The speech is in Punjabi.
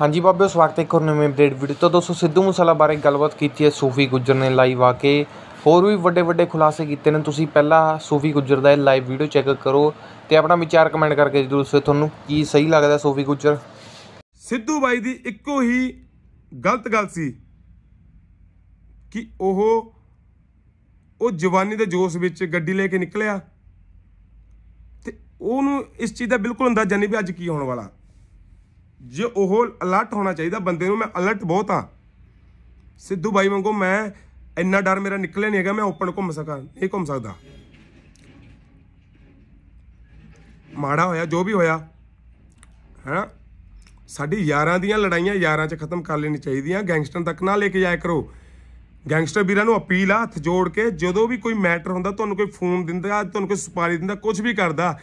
ਹਾਂਜੀ ਬਾਬਿਓ ਸਵਾਗਤ ਹੈ ਇੱਕ ਹੋਰ ਨਵੇਂ ਅਪਡੇਟ ਵੀਡੀਓ ਤੋਂ ਦੋਸਤੋ ਸਿੱਧੂ ਮੂਸੇਵਾਲਾ ਬਾਰੇ ਗੱਲਬਾਤ ਕੀਤੀ ਹੈ ਸੂਫੀ ਗੁੱਜਰ ਨੇ ਲਾਈਵ ਆ ਕੇ ਹੋਰ ਵੀ ਵੱਡੇ ਵੱਡੇ ਖੁਲਾਸੇ ਕੀਤੇ ਨੇ ਤੁਸੀਂ ਪਹਿਲਾਂ ਸੂਫੀ ਗੁੱਜਰ ਦਾ ਇਹ ਲਾਈਵ ਵੀਡੀਓ ਚੈੱਕ ਕਰੋ ਤੇ ਆਪਣਾ ਵਿਚਾਰ ਕਮੈਂਟ ਕਰਕੇ ਜਰੂਰ ਸੇ ਤੁਹਾਨੂੰ ਕੀ ਸਹੀ ਲੱਗਦਾ ਸੂਫੀ ਗੁੱਜਰ ਸਿੱਧੂ ਬਾਈ ਦੀ ਇੱਕੋ ਹੀ ਗਲਤ ਗੱਲ ਸੀ ਕਿ ਉਹ ਉਹ ਜਵਾਨੀ ਦੇ ਜੋਸ਼ ਵਿੱਚ ਗੱਡੀ ਲੈ ਕੇ ਨਿਕਲਿਆ ਤੇ ਉਹਨੂੰ ਇਸ ਚੀਜ਼ ਦਾ ਬਿਲਕੁਲ ਅੰਦਾਜ਼ਾ ਨਹੀਂ ਵੀ ਅੱਜ ਕੀ ਹੋਣ ਵਾਲਾ ਜੇ ਉਹ ਅਲਰਟ ਹੋਣਾ ਚਾਹੀਦਾ ਬੰਦੇ ਨੂੰ ਮੈਂ ਅਲਰਟ ਬਹੁਤ ਆ ਸਿੱਧੂ ਬਾਈ ਵਾਂਗੂ ਮੈਂ ਇੰਨਾ ਡਰ ਮੇਰਾ ਨਿਕਲੇ ਨਹੀਂ ਹੈਗਾ ਮੈਂ ਓਪਨ ਘੁੰਮ ਸਕਾਂ ਨਹੀਂ ਘੁੰਮ ਸਕਦਾ ਮਾੜਾ ਹੋਇਆ ਜੋ ਵੀ ਹੋਇਆ ਹੈਨਾ ਸਾਡੀ ਯਾਰਾਂ ਦੀਆਂ ਲੜਾਈਆਂ ਯਾਰਾਂ 'ਚ ਖਤਮ ਕਰ ਲੈਣੀ ਚਾਹੀਦੀਆਂ ਗੈਂਗਸਟਰ ਤੱਕ ਨਾ ਲੈ ਕੇ ਜਾਇਆ ਕਰੋ ਗੈਂਗਸਟਰ ਵੀਰਾਂ ਨੂੰ ਅਪੀਲ ਆ ਹੱਥ ਜੋੜ ਕੇ ਜਦੋਂ ਵੀ ਕੋਈ ਮੈਟਰ ਹੁੰਦਾ ਤੁਹਾਨੂੰ ਕੋਈ ਫੋਨ ਦਿੰਦਾ ਤੁਹਾਨੂੰ ਕੋਈ ਸੁਪਾਰੀ ਦਿੰਦਾ ਕੁਝ ਵੀ ਕਰਦਾ